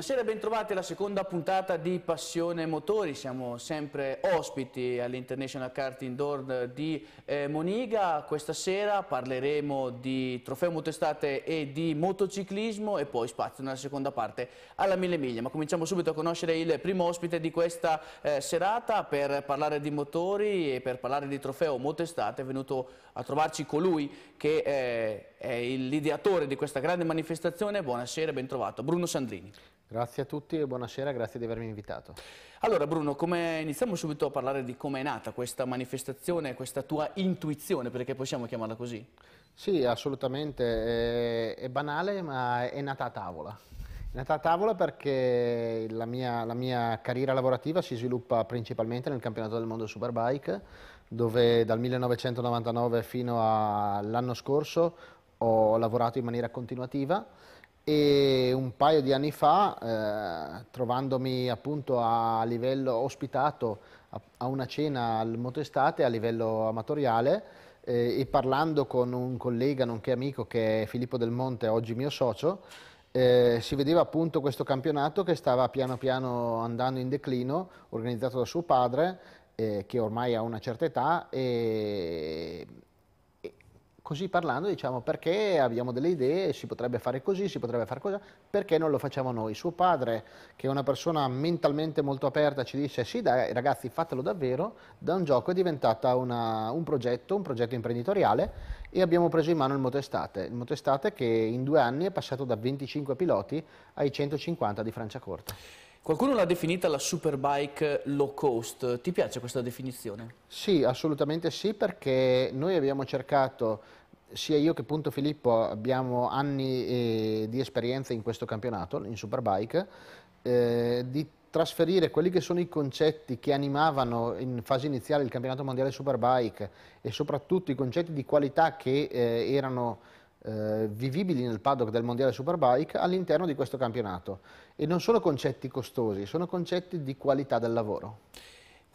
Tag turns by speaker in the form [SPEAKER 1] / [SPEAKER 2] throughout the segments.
[SPEAKER 1] Buonasera e bentrovati alla seconda puntata di Passione Motori, siamo sempre ospiti all'International Karting Door di eh, Moniga, questa sera parleremo di trofeo motestate e di motociclismo e poi spazio nella seconda parte alla Mille Miglia, ma cominciamo subito a conoscere il primo ospite di questa eh, serata per parlare di motori e per parlare di trofeo motestate è venuto a trovarci colui che eh, è l'ideatore di questa grande manifestazione, buonasera e bentrovato, Bruno Sandrini. Grazie a tutti e buonasera, grazie di avermi invitato. Allora Bruno, iniziamo subito a parlare di come è nata questa manifestazione, questa tua intuizione, perché possiamo chiamarla così? Sì,
[SPEAKER 2] assolutamente, è, è banale ma è nata a tavola. È nata a tavola perché la mia, la mia carriera lavorativa si sviluppa principalmente nel campionato del mondo Superbike, dove dal 1999 fino all'anno scorso ho lavorato in maniera continuativa e un paio di anni fa, eh, trovandomi appunto a livello ospitato a, a una cena al Motestate a livello amatoriale eh, e parlando con un collega nonché amico che è Filippo Del Monte, oggi mio socio, eh, si vedeva appunto questo campionato che stava piano piano andando in declino, organizzato da suo padre, eh, che ormai ha una certa età, e così parlando diciamo perché abbiamo delle idee, si potrebbe fare così, si potrebbe fare così, perché non lo facciamo noi? Suo padre, che è una persona mentalmente molto aperta, ci dice sì dai ragazzi fatelo davvero, da un gioco è diventata una, un progetto, un progetto imprenditoriale e abbiamo preso in mano il motestate, il motestate che in due anni è passato da 25 piloti
[SPEAKER 1] ai 150 di Franciacorta. Qualcuno l'ha definita la superbike low cost, ti piace questa definizione?
[SPEAKER 2] Sì, assolutamente sì, perché noi abbiamo cercato sia io che Punto Filippo abbiamo anni eh, di esperienza in questo campionato, in Superbike, eh, di trasferire quelli che sono i concetti che animavano in fase iniziale il campionato mondiale Superbike e soprattutto i concetti di qualità che eh, erano eh, vivibili nel paddock del mondiale Superbike all'interno di questo campionato. E non sono concetti costosi, sono concetti di qualità del lavoro.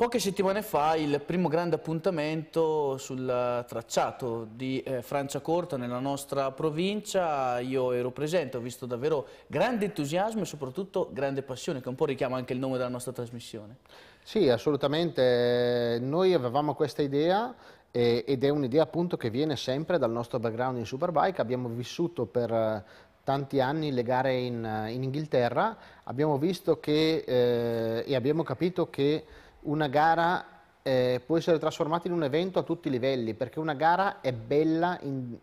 [SPEAKER 1] Poche settimane fa il primo grande appuntamento sul tracciato di eh, Francia Corta nella nostra provincia, io ero presente, ho visto davvero grande entusiasmo e soprattutto grande passione che un po' richiama anche il nome della nostra trasmissione. Sì,
[SPEAKER 2] assolutamente, noi avevamo questa idea eh, ed è un'idea appunto che viene sempre dal nostro background in Superbike, abbiamo vissuto per eh, tanti anni le gare in, eh, in Inghilterra, abbiamo visto che eh, e abbiamo capito che una gara eh, può essere trasformata in un evento a tutti i livelli, perché una gara è bella in,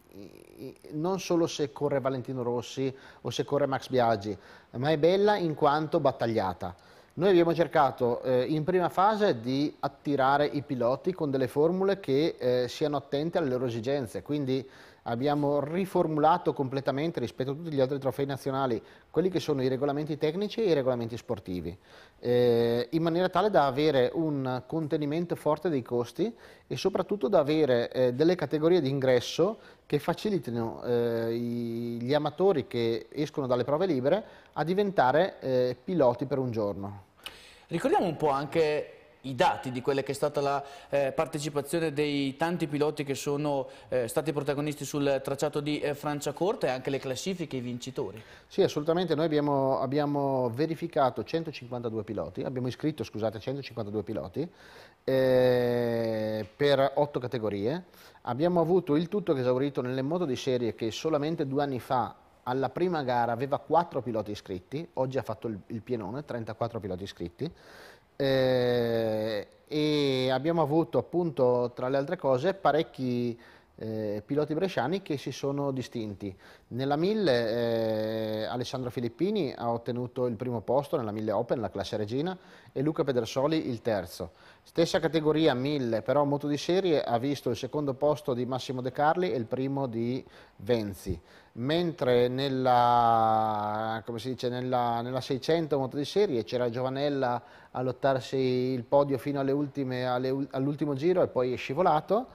[SPEAKER 2] in, non solo se corre Valentino Rossi o se corre Max Biaggi, ma è bella in quanto battagliata. Noi abbiamo cercato eh, in prima fase di attirare i piloti con delle formule che eh, siano attente alle loro esigenze, quindi abbiamo riformulato completamente rispetto a tutti gli altri trofei nazionali quelli che sono i regolamenti tecnici e i regolamenti sportivi, eh, in maniera tale da avere un contenimento forte dei costi e soprattutto da avere eh, delle categorie di ingresso che facilitino eh, gli amatori che escono dalle prove libere a diventare eh, piloti per un giorno.
[SPEAKER 1] Ricordiamo un po' anche i dati di quella che è stata la eh, partecipazione dei tanti piloti che sono eh, stati protagonisti sul tracciato di eh, Franciacorta e anche le classifiche, i vincitori? Sì, assolutamente,
[SPEAKER 2] noi abbiamo, abbiamo verificato 152 piloti, abbiamo iscritto scusate, 152 piloti eh, per otto categorie, abbiamo avuto il tutto esaurito nelle moto di serie che solamente due anni fa alla prima gara aveva quattro piloti iscritti, oggi ha fatto il, il pienone, 34 piloti iscritti, eh, e abbiamo avuto appunto tra le altre cose parecchi eh, piloti bresciani che si sono distinti. Nella 1000 eh, Alessandro Filippini ha ottenuto il primo posto nella 1000 Open, la classe regina, e Luca Pedersoli il terzo. Stessa categoria 1000, però moto di serie ha visto il secondo posto di Massimo De Carli e il primo di Venzi. Mentre nella, dice, nella, nella 600 moto di serie c'era Giovanella a lottarsi il podio fino all'ultimo alle, all giro e poi è scivolato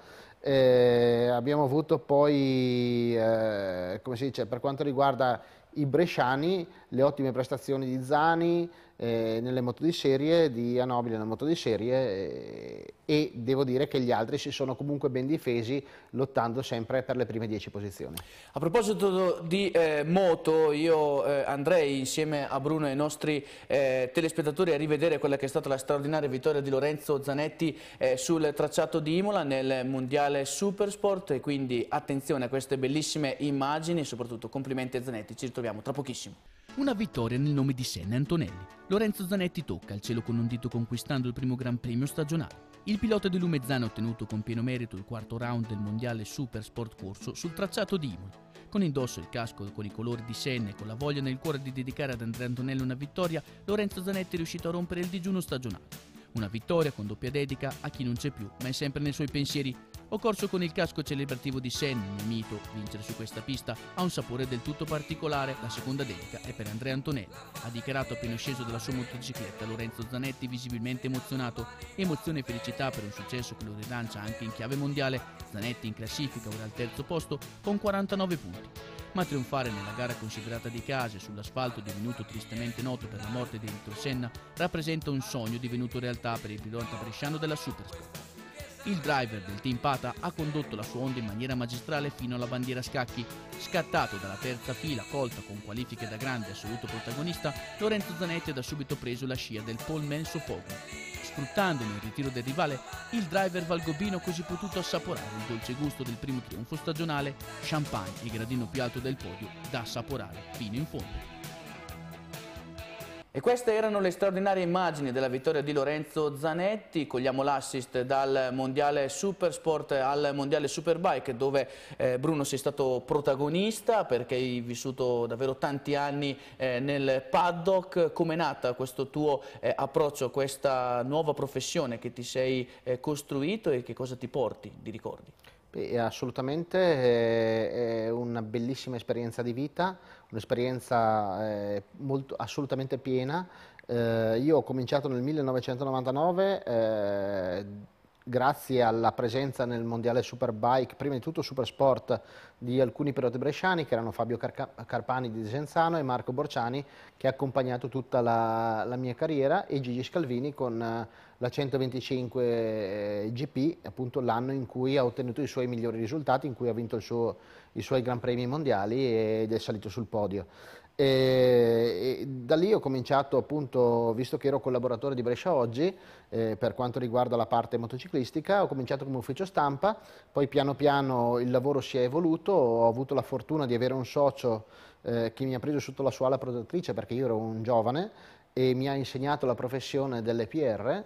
[SPEAKER 2] eh, abbiamo avuto poi, eh, come si dice, per quanto riguarda i bresciani, le ottime prestazioni di Zani, eh, nelle moto di serie, di Anobile nella moto di serie eh, e devo dire che gli altri si sono comunque ben difesi lottando sempre per le prime 10 posizioni.
[SPEAKER 1] A proposito di eh, moto, io eh, andrei insieme a Bruno e ai nostri eh, telespettatori a rivedere quella che è stata la straordinaria vittoria di Lorenzo Zanetti eh, sul tracciato di Imola nel mondiale Supersport e quindi attenzione a queste bellissime immagini e soprattutto complimenti a Zanetti, ci ritroviamo tra pochissimo. Una vittoria nel nome di Senna Antonelli, Lorenzo Zanetti tocca il cielo con un dito conquistando il primo Gran Premio stagionale. Il pilota di Lumezzano ha ottenuto con pieno merito il quarto round del mondiale Super Sport Corso sul tracciato di Imola. Con indosso il casco con i colori di Senna e con la voglia nel cuore di dedicare ad Andrea Antonello una vittoria, Lorenzo Zanetti è riuscito a rompere il digiuno stagionale. Una vittoria con doppia dedica a chi non c'è più, ma è sempre nei suoi pensieri ho corso con il casco celebrativo di Senna, un mito. Vincere su questa pista ha un sapore del tutto particolare. La seconda dedica è per Andrea Antonelli. Ha dichiarato appena sceso dalla sua motocicletta Lorenzo Zanetti visibilmente emozionato. Emozione e felicità per un successo che lo rilancia anche in chiave mondiale. Zanetti in classifica ora al terzo posto con 49 punti. Ma trionfare nella gara considerata di case sull'asfalto divenuto tristemente noto per la morte di Victor Senna rappresenta un sogno divenuto realtà per il pilota bresciano della Supersport. Il driver del team Pata ha condotto la sua onda in maniera magistrale fino alla bandiera scacchi. Scattato dalla terza fila colta con qualifiche da grande assoluto protagonista, Lorenzo Zanetti ha da subito preso la scia del Paul Sofoglu. Sfruttandone il ritiro del rivale, il driver valgobino ha così potuto assaporare il dolce gusto del primo trionfo stagionale, champagne il gradino più alto del podio da assaporare fino in fondo. E queste erano le straordinarie immagini della vittoria di Lorenzo Zanetti, cogliamo l'assist dal mondiale Supersport al mondiale Superbike dove eh, Bruno sei stato protagonista perché hai vissuto davvero tanti anni eh, nel paddock, come è nata questo tuo eh, approccio, questa nuova professione che ti sei eh, costruito e che cosa ti porti di ricordi? Beh, assolutamente
[SPEAKER 2] eh, è una bellissima esperienza di vita, un'esperienza eh, assolutamente piena. Eh, io ho cominciato nel 1999, eh, grazie alla presenza nel mondiale Superbike, prima di tutto Supersport, di alcuni piloti bresciani che erano Fabio Car Carpani di Desenzano e Marco Borciani che ha accompagnato tutta la, la mia carriera e Gigi Scalvini con eh, la 125 eh, GP, appunto l'anno in cui ha ottenuto i suoi migliori risultati, in cui ha vinto suo, i suoi Gran Premi mondiali ed è salito sul podio. E, e da lì ho cominciato appunto, visto che ero collaboratore di Brescia Oggi, eh, per quanto riguarda la parte motociclistica, ho cominciato come ufficio stampa, poi piano piano il lavoro si è evoluto, ho avuto la fortuna di avere un socio eh, che mi ha preso sotto la sua ala protettrice perché io ero un giovane e mi ha insegnato la professione dell'EPR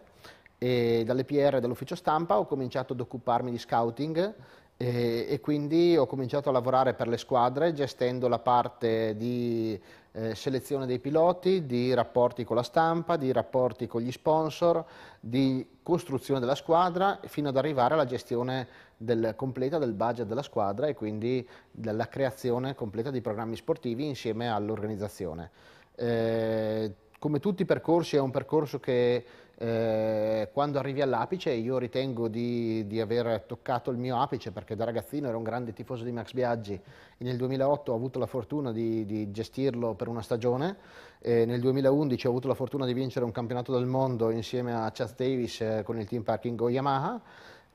[SPEAKER 2] e dall'EPR e dall'ufficio stampa ho cominciato ad occuparmi di scouting e, e, quindi ho cominciato a lavorare per le squadre gestendo la parte di eh, selezione dei piloti, di rapporti con la stampa, di rapporti con gli sponsor, di costruzione della squadra fino ad arrivare alla gestione del, completa del budget della squadra e quindi della creazione completa di programmi sportivi insieme all'organizzazione. Eh, come tutti i percorsi è un percorso che eh, quando arrivi all'apice io ritengo di, di, aver toccato il mio apice perché da ragazzino ero un grande tifoso di Max Biaggi e nel 2008 ho avuto la fortuna di, di gestirlo per una stagione eh, nel 2011 ho avuto la fortuna di vincere un campionato del mondo insieme a Chad Davis eh, con il team parking Yamaha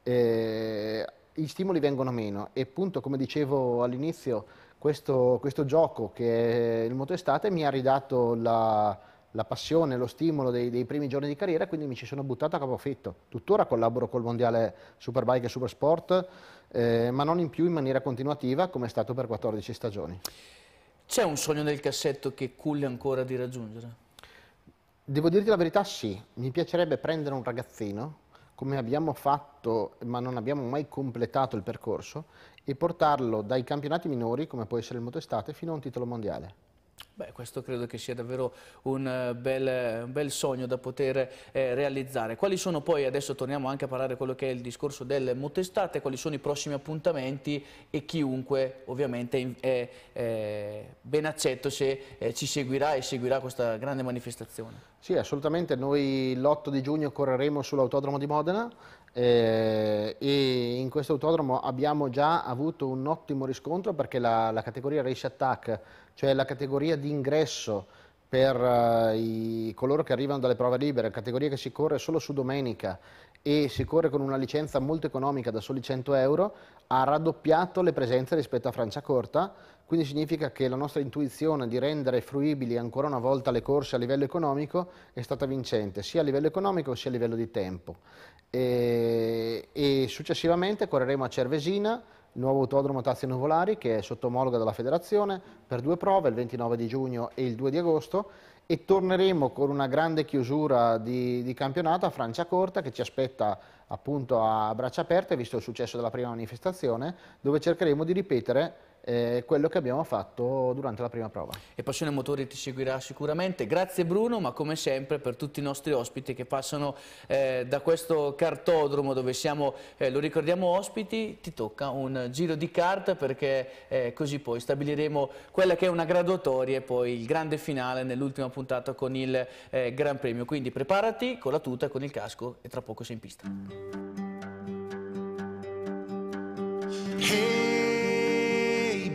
[SPEAKER 2] gli stimoli vengono meno e appunto come dicevo all'inizio questo, questo gioco che è il moto estate mi ha ridato la la passione, lo stimolo dei, dei, primi giorni di carriera, quindi mi ci sono buttato a capofitto. Tuttora collaboro col mondiale Superbike e Supersport, eh, ma non in più in maniera continuativa come è stato per 14 stagioni.
[SPEAKER 1] C'è un sogno nel cassetto che culle
[SPEAKER 2] ancora di raggiungere? Devo dirti la verità, sì. Mi piacerebbe prendere un ragazzino, come abbiamo fatto, ma non abbiamo mai completato il percorso, e portarlo dai campionati minori, come può essere il motoestate, fino a un titolo mondiale.
[SPEAKER 1] Beh, questo credo che sia davvero un eh, bel, un bel sogno da poter eh, realizzare. Quali sono poi, adesso torniamo anche a parlare di quello che è il discorso del Montestate, quali sono i prossimi appuntamenti e chiunque ovviamente è, è ben accetto se eh, ci seguirà e seguirà questa grande manifestazione.
[SPEAKER 2] Sì, assolutamente. Noi l'8 di giugno correremo sull'autodromo di Modena eh, e in questo autodromo abbiamo già avuto un ottimo riscontro perché la, la categoria Race Attack cioè la categoria di ingresso per eh, i, coloro che arrivano dalle prove libere, categoria che si corre solo su domenica e si corre con una licenza molto economica da soli 100 euro, ha raddoppiato le presenze rispetto a Francia Corta, quindi significa che la nostra intuizione di rendere fruibili ancora una volta le corse a livello economico è stata vincente, sia a livello economico sia a livello di tempo. E, e successivamente correremo a Cervesina, il nuovo autodromo Tazio Nuvolari che è sottomologa dalla federazione per due prove il 29 di giugno e il 2 di agosto e torneremo con una grande chiusura di, di campionato a Francia Corta che ci aspetta appunto a braccia aperte visto il successo della prima manifestazione dove cercheremo di ripetere eh, quello che abbiamo fatto durante la prima prova.
[SPEAKER 1] E Passione Motori ti seguirà sicuramente. Grazie Bruno, ma come sempre per tutti i nostri ospiti che passano eh, da questo cartodromo dove siamo, eh, lo ricordiamo ospiti, ti tocca un giro di kart perché eh, così poi stabiliremo quella che è una graduatoria e poi il grande finale nell'ultima puntata con il eh, Gran Premio. Quindi preparati con la tuta, con il casco e tra poco sei in pista.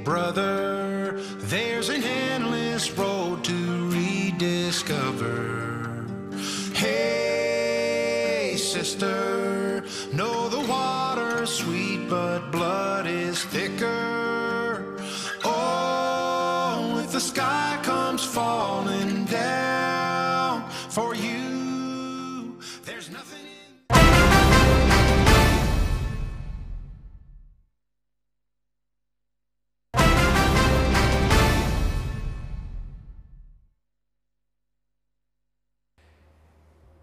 [SPEAKER 1] brother, there's an endless road to
[SPEAKER 3] rediscover. Hey, sister, know the water's sweet, but blood is thick.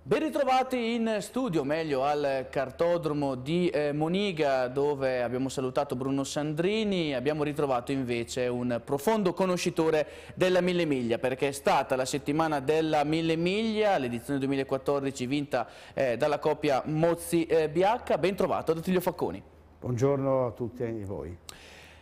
[SPEAKER 1] Ben ritrovati in studio, meglio al cartodromo di eh, Moniga dove abbiamo salutato Bruno Sandrini, abbiamo ritrovato invece un profondo conoscitore della Mille Miglia perché è stata la settimana della Mille Miglia, l'edizione 2014 vinta eh, dalla coppia Mozzi-BH, eh, ben trovato ad Ottilio Facconi.
[SPEAKER 3] Buongiorno a tutti voi.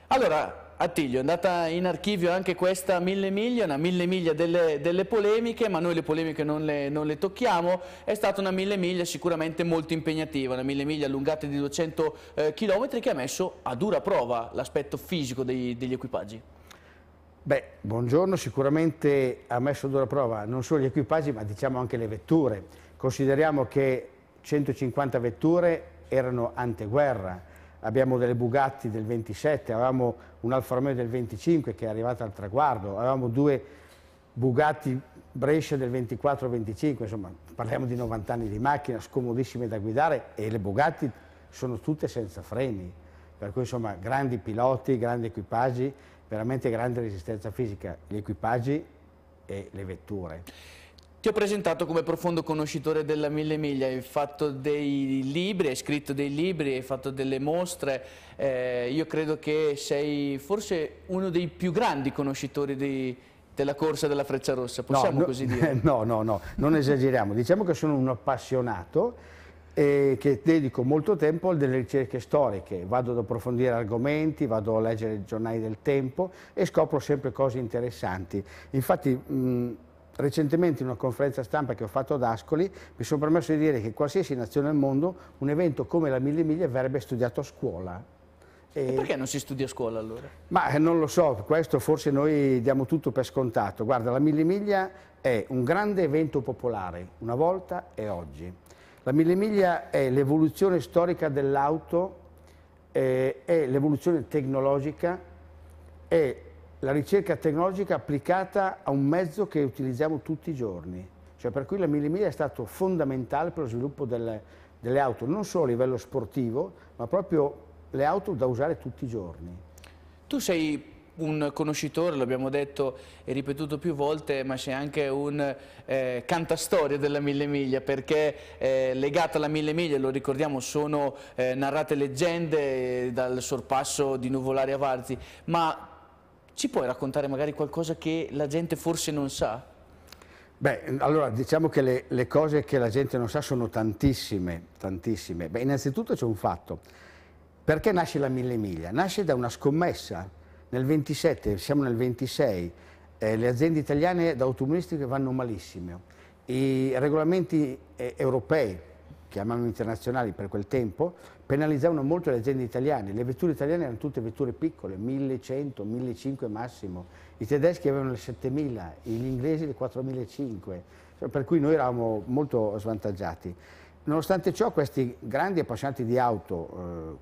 [SPEAKER 1] Allora, Attilio, è andata in archivio anche questa mille miglia, una mille miglia delle, delle polemiche, ma noi le polemiche non le, non le, tocchiamo, è stata una mille miglia sicuramente molto impegnativa, una mille miglia allungata di 200 eh, km che ha messo a dura prova l'aspetto fisico dei, degli equipaggi.
[SPEAKER 3] Beh, buongiorno, sicuramente ha messo a dura prova non solo gli equipaggi ma diciamo anche le vetture, consideriamo che 150 vetture erano anteguerra, abbiamo delle Bugatti del 27, avevamo un Alfa Romeo del 25 che è arrivata al traguardo, avevamo due Bugatti Brescia del 24-25, insomma parliamo di 90 anni di macchina, scomodissime da guidare e le Bugatti sono tutte senza freni, per cui insomma grandi piloti, grandi equipaggi, veramente grande resistenza fisica, gli equipaggi e le vetture.
[SPEAKER 1] Ti ho presentato come profondo conoscitore della Mille Miglia, hai fatto dei libri, hai scritto dei libri, hai fatto delle mostre, eh, io credo che sei forse uno dei più grandi conoscitori di, della corsa della Freccia Rossa, possiamo no, così no, dire? No,
[SPEAKER 3] no, no, non esageriamo, diciamo che sono un appassionato e che dedico molto tempo a delle ricerche storiche, vado ad approfondire argomenti, vado a leggere i giornali del tempo e scopro sempre cose interessanti. Infatti... Mh, recentemente in una conferenza stampa che ho fatto ad Ascoli mi sono permesso di dire che in qualsiasi nazione al mondo un evento come la Mille Miglia verrebbe studiato a scuola.
[SPEAKER 1] E, e perché non si studia a scuola allora?
[SPEAKER 3] Ma eh, non lo so, questo forse noi diamo tutto per scontato. Guarda, la Mille Miglia è un grande evento popolare, una volta e oggi. La Mille Miglia è l'evoluzione storica dell'auto, eh, è l'evoluzione tecnologica, è la ricerca tecnologica applicata a un mezzo che utilizziamo tutti i giorni. Cioè per cui la millimiglia è stato fondamentale per lo sviluppo delle, delle auto, non solo a livello sportivo, ma proprio le auto da usare tutti i giorni.
[SPEAKER 1] Tu sei un conoscitore, l'abbiamo detto e ripetuto più volte, ma sei anche un eh, cantastoria della Mille Miglia, perché eh, legata alla Mille Miglia, lo ricordiamo, sono eh, narrate leggende eh, dal sorpasso di Nuvolari a Varzi, ma ci puoi raccontare magari qualcosa che la gente forse non sa?
[SPEAKER 3] Beh, allora diciamo che le, le cose che la gente non sa sono tantissime, tantissime. Beh, innanzitutto c'è un fatto. Perché nasce la Mille Miglia? Nasce da una scommessa. Nel 27, siamo nel 26, eh, le aziende italiane d'automunistiche vanno malissimo. I regolamenti eh, europei, chiamiamoli internazionali per quel tempo, penalizzavano molto le aziende italiane, le vetture italiane erano tutte vetture piccole, 1100, 1500 massimo, i tedeschi avevano le 7000, gli inglesi le 4500, cioè, per cui noi eravamo molto svantaggiati. Nonostante ciò questi grandi appassionati di auto eh,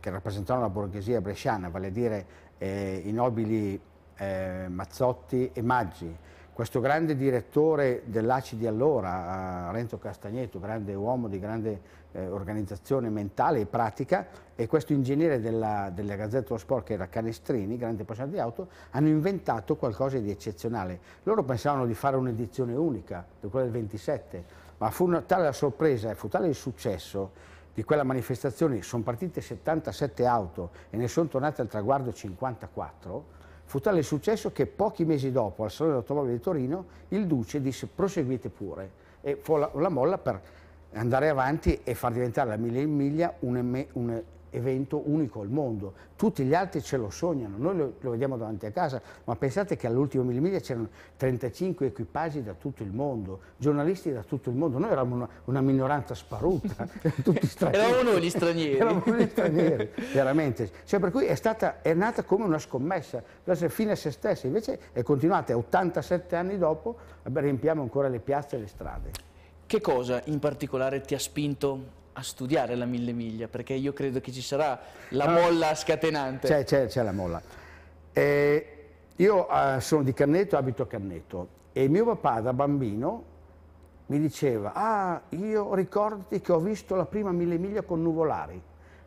[SPEAKER 3] che rappresentavano la borghesia bresciana, vale a dire eh, i nobili eh, Mazzotti e Maggi, questo grande direttore dell'ACI di allora, eh, Renzo Castagneto, grande uomo di grande eh, organizzazione mentale e pratica e questo ingegnere della, della Gazzetta dello Sport che era Canestrini, grande appassionato di auto, hanno inventato qualcosa di eccezionale. Loro pensavano di fare un'edizione unica, quella del 27, ma fu una, tale la sorpresa e fu tale il successo di quella manifestazione, sono partite 77 auto e ne sono tornate al traguardo 54, fu tale il successo che pochi mesi dopo al Salone dell'Automobile di Torino il Duce disse proseguite pure e fu la, la molla per andare avanti e far diventare la Mille in Miglia un, un, evento unico al mondo. Tutti gli altri ce lo sognano, noi lo, lo vediamo davanti a casa, ma pensate che all'ultimo Mille Miglia c'erano 35 equipaggi da tutto il mondo, giornalisti da tutto il mondo, noi eravamo una, una minoranza sparuta,
[SPEAKER 1] tutti stranieri. Eravamo gli stranieri. Eravamo gli
[SPEAKER 3] stranieri, veramente. Cioè, per cui è, stata, è nata come una scommessa, deve cioè, fine a se stessa, invece è continuata, 87 anni dopo riempiamo ancora le piazze e le strade.
[SPEAKER 1] Che cosa in particolare ti ha spinto a studiare la mille miglia? Perché io credo che ci sarà la ah. molla scatenante.
[SPEAKER 3] C'è, la molla. Eh, io eh, sono di Canneto, abito a Canneto e mio papà da bambino mi diceva, ah, io ricordati che ho visto la prima mille miglia con Nuvolari.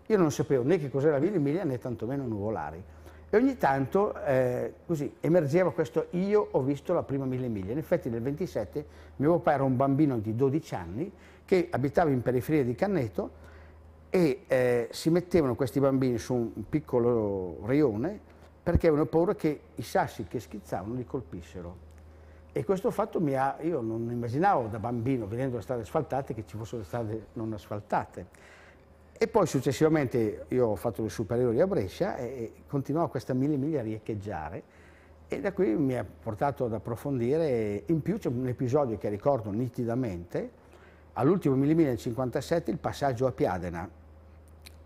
[SPEAKER 3] Io non sapevo né che cos'era la mille miglia né tantomeno Nuvolari. E ogni tanto eh, così emergeva questo io ho visto la prima mille miglia. In effetti nel 27 mio papà era un bambino di 12 anni che abitava in periferia di Canneto e eh, si mettevano questi bambini su un piccolo rione perché avevano paura che i sassi che schizzavano li colpissero. E questo fatto mi ha, io non immaginavo da bambino, vedendo le strade asfaltate, che ci fossero le strade non asfaltate. E poi successivamente io ho fatto le superiori a Brescia e continuavo questa mille miglia a riecheggiare e da qui mi ha portato ad approfondire, in più c'è un episodio che ricordo nitidamente, all'ultimo mille miglia nel 57 il passaggio a Piadena.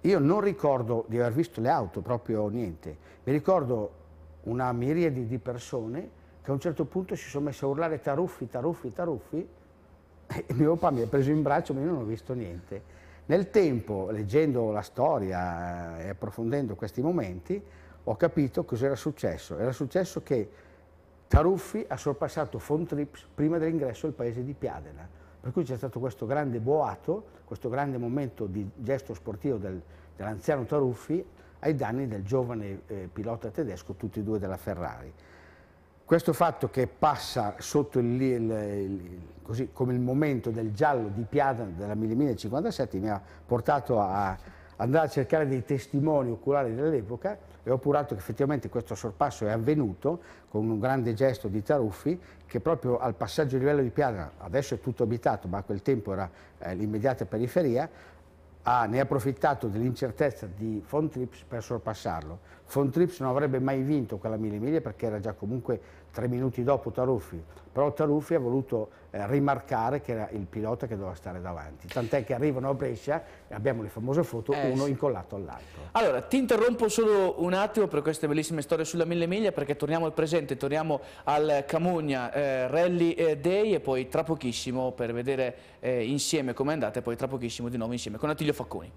[SPEAKER 3] Io non ricordo di aver visto le auto, proprio niente, mi ricordo una miriade di persone che a un certo punto si sono messe a urlare taruffi, taruffi, taruffi e mio papà mi ha preso in braccio ma io non ho visto niente. Nel tempo, leggendo la storia e approfondendo questi momenti, ho capito cos'era successo. Era successo che Taruffi ha sorpassato Fontrips prima dell'ingresso al paese di Piadena, per cui c'è stato questo grande boato, questo grande momento di gesto sportivo del, dell'anziano Taruffi ai danni del giovane eh, pilota tedesco, tutti e due della Ferrari. Questo fatto che passa sotto il, il, il, così, come il momento del giallo di Piana della 1057 mi ha portato a andare a cercare dei testimoni oculari dell'epoca e ho appurato che effettivamente questo sorpasso è avvenuto con un grande gesto di Taruffi che proprio al passaggio a livello di Piana, adesso è tutto abitato ma a quel tempo era eh, l'immediata periferia, ha, ne ha approfittato dell'incertezza di Fontrips per sorpassarlo. Fontrips non avrebbe mai vinto quella mille miglia perché era già comunque tre minuti dopo Taruffi, però Taruffi ha voluto eh, rimarcare che era il pilota che doveva stare davanti, tant'è che arrivano a Brescia e abbiamo le famose foto eh, uno sì. incollato all'altro.
[SPEAKER 1] Allora, ti interrompo solo un attimo per queste bellissime storie sulla Mille Miglia perché torniamo al presente, torniamo al Camugna eh, Rally eh, Day e poi tra pochissimo per vedere eh, insieme com'è andata e poi tra pochissimo di nuovo insieme con Attilio Facconi.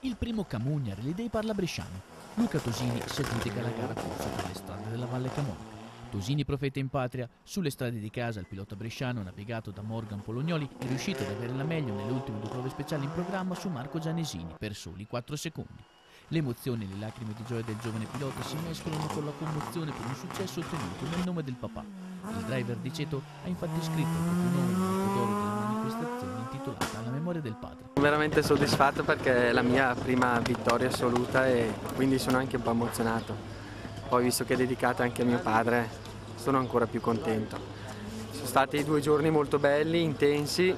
[SPEAKER 1] Il primo Camugna Rally Day parla bresciano. Luca Tosini si aggiudica la gara forza per le strade della Valle Camogna Tosini profeta in patria, sulle strade di casa il pilota bresciano navigato da Morgan Polognoli è riuscito ad avere la meglio nelle ultime due prove speciali in programma su Marco Giannesini per soli 4 secondi. Le emozioni e le lacrime di gioia del giovane pilota si mescolano con la commozione per un successo ottenuto nel nome del papà. Il driver di Ceto ha infatti scritto il proprio nome nel d'oro della manifestazione intitolata alla memoria del padre. Sono
[SPEAKER 2] veramente soddisfatto perché è la mia prima vittoria assoluta e quindi sono anche un po' emozionato poi visto che è dedicata anche a mio padre sono ancora più contento. Sono stati due giorni molto belli, intensi,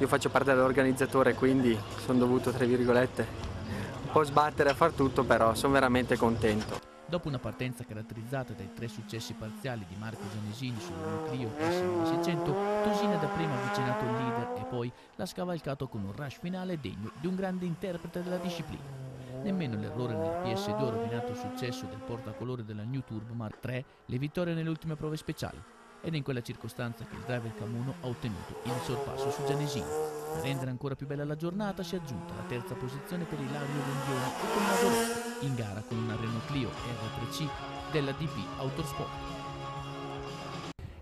[SPEAKER 2] io faccio parte dell'organizzatore quindi sono dovuto, tra virgolette, un po' sbattere a far tutto, però sono veramente contento.
[SPEAKER 1] Dopo una partenza caratterizzata dai tre successi parziali di Marco Gianesini sul Clio S9600, Tosina dapprima ha avvicinato il leader e poi l'ha scavalcato con un rush finale degno di un grande interprete della disciplina. Nemmeno l'errore nel PS2 ha rovinato il successo del portacolore della New Turbo Mark III, le vittorie nelle ultime prove speciali. Ed è in quella circostanza che il driver Camuno ha ottenuto il sorpasso su Gianesini. A rendere ancora più bella la giornata si è aggiunta la terza posizione per Ilario Vendioni e Tommaso Rotti, in gara con una Renault Clio R3C della DP Autosport.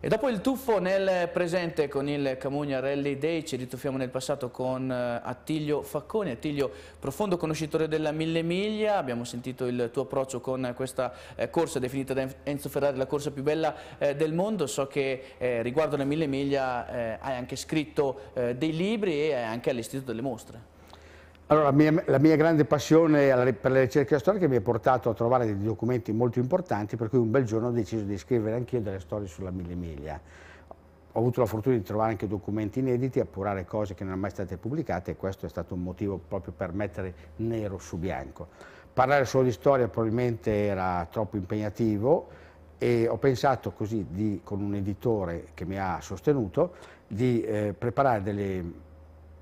[SPEAKER 1] E dopo il tuffo nel presente con il Camugna Rally Day ci rituffiamo nel passato con eh, Attilio Facconi. Attilio, profondo conoscitore della Mille Miglia, abbiamo sentito il tuo approccio con eh, questa eh, corsa definita da Enzo Ferrari la corsa più bella del mondo. So che eh, riguardo la Mille Miglia eh, hai anche scritto eh, dei libri e anche all'Istituto delle Mostre.
[SPEAKER 3] Allora, la mia, la mia, grande passione per le ricerche storiche mi ha portato a trovare dei documenti molto importanti, per cui un bel giorno ho deciso di scrivere anch'io delle storie sulla Mille Miglia. Ho avuto la fortuna di trovare anche documenti inediti, appurare cose che non erano mai state pubblicate e questo è stato un motivo proprio per mettere nero su bianco. Parlare solo di storia probabilmente era troppo impegnativo e ho pensato così, di, con un editore che mi ha sostenuto, di eh, preparare delle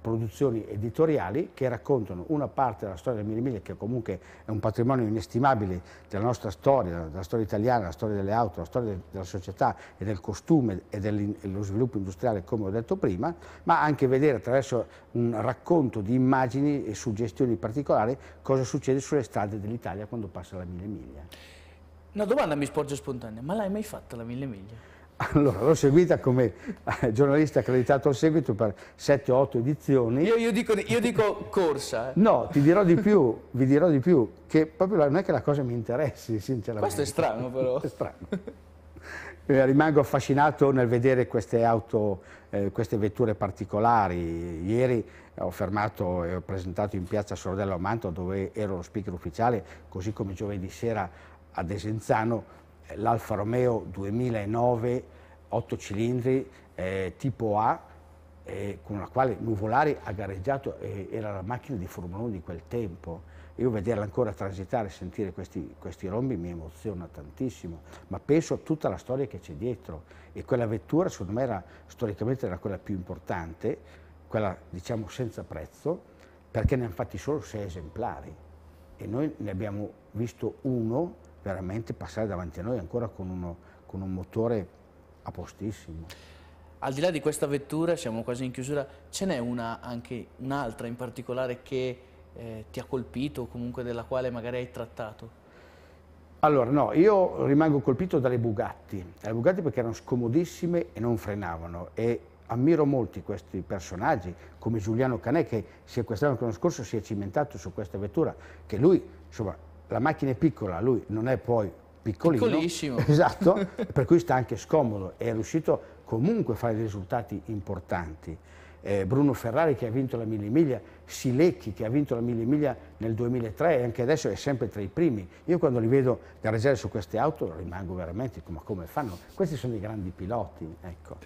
[SPEAKER 3] produzioni editoriali che raccontano una parte della storia del Mille Miglia, che comunque è un patrimonio inestimabile della nostra storia, della storia italiana, della storia delle auto, della storia della società e del costume e dello sviluppo industriale come ho detto prima, ma anche vedere attraverso un racconto di immagini e suggestioni particolari cosa succede sulle strade dell'Italia quando passa la Mille Miglia.
[SPEAKER 1] Una domanda mi sporge spontanea, ma l'hai mai fatta la Mille Miglia?
[SPEAKER 3] Allora, l'ho seguita come eh, giornalista accreditato al seguito per 7-8 edizioni.
[SPEAKER 1] Io, io, dico, io, dico, corsa. Eh.
[SPEAKER 3] No, ti dirò di più, vi dirò di più, che proprio non è che la cosa mi interessi, sinceramente. Questo è strano
[SPEAKER 1] però. è strano.
[SPEAKER 3] Eh, rimango affascinato nel vedere queste auto, eh, queste vetture particolari. Ieri ho fermato e ho presentato in piazza Sordello a Manto, dove ero lo speaker ufficiale, così come giovedì sera a Desenzano, l'Alfa Romeo 2009 8 cilindri eh, tipo A eh, con la quale Nuvolari ha gareggiato eh, era la macchina di Formula 1 di quel tempo io vederla ancora transitare e sentire questi, questi rombi mi emoziona tantissimo, ma penso a tutta la storia che c'è dietro e quella vettura secondo me era, storicamente era quella più importante, quella diciamo senza prezzo, perché ne hanno fatti solo sei esemplari e noi ne abbiamo visto uno veramente passare davanti a noi ancora con, uno, con un motore a postissimo.
[SPEAKER 1] Al di là di questa vettura, siamo quasi in chiusura, ce n'è una anche un'altra in particolare che eh, ti ha colpito o comunque della quale magari hai trattato?
[SPEAKER 3] Allora, no, io rimango colpito dalle Bugatti, dalle Bugatti perché erano scomodissime e non frenavano e ammiro molti questi personaggi, come Giuliano Canè che si è quest'anno l'anno scorso si è cimentato su questa vettura, che lui, insomma, la macchina è piccola, lui non è poi piccolino. Piccolissimo. Esatto, per cui sta anche scomodo e è riuscito comunque a fare dei risultati importanti. Eh, Bruno Ferrari che ha vinto la Mille Miglia, Silecchi che ha vinto la Mille Miglia nel 2003 e anche adesso è sempre tra i primi. Io quando li vedo gareggiare su queste auto rimango veramente, ma come fanno? Questi sono i grandi piloti, ecco.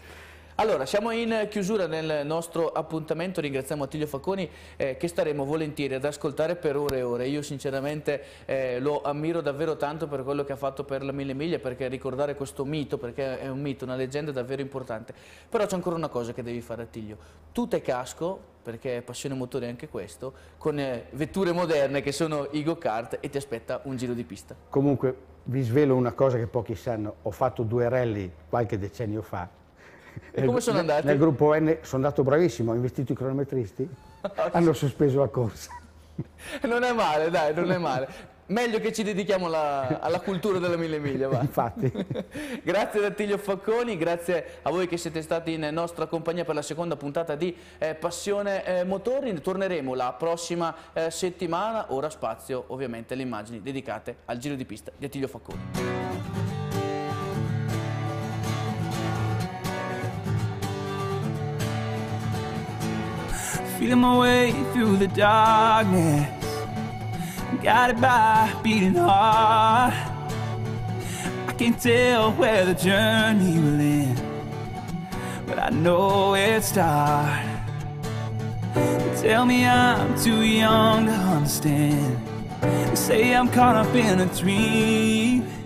[SPEAKER 1] Allora, siamo in chiusura nel nostro appuntamento, ringraziamo Attilio Facconi eh, che staremo volentieri ad ascoltare per ore e ore. Io sinceramente eh, lo ammiro davvero tanto per quello che ha fatto per la Mille Miglia, perché ricordare questo mito, perché è un mito, una leggenda davvero importante. Però c'è ancora una cosa che devi fare Attilio, tu te casco perché è passione motore anche questo, con eh, vetture moderne che sono i go-kart e ti aspetta un giro di pista.
[SPEAKER 3] Comunque vi svelo una cosa che pochi sanno, ho fatto due rally qualche decennio fa e come sono andati? Nel gruppo N sono andato bravissimo, ho investito i cronometristi, hanno sospeso la corsa.
[SPEAKER 1] Non è male, dai, non è male. Meglio che ci dedichiamo alla, alla cultura della mille miglia, va. Infatti. grazie ad Attilio Facconi, grazie a voi che siete stati in nostra compagnia per la seconda puntata di eh, Passione eh, Motori. Torneremo la prossima eh, settimana, ora spazio ovviamente alle immagini dedicate al giro di pista di Attilio Facconi. Feeling my way through the darkness Guided by beating heart I can't tell where the journey will end But I know it's hard Tell me I'm too young to understand They say I'm caught up in a dream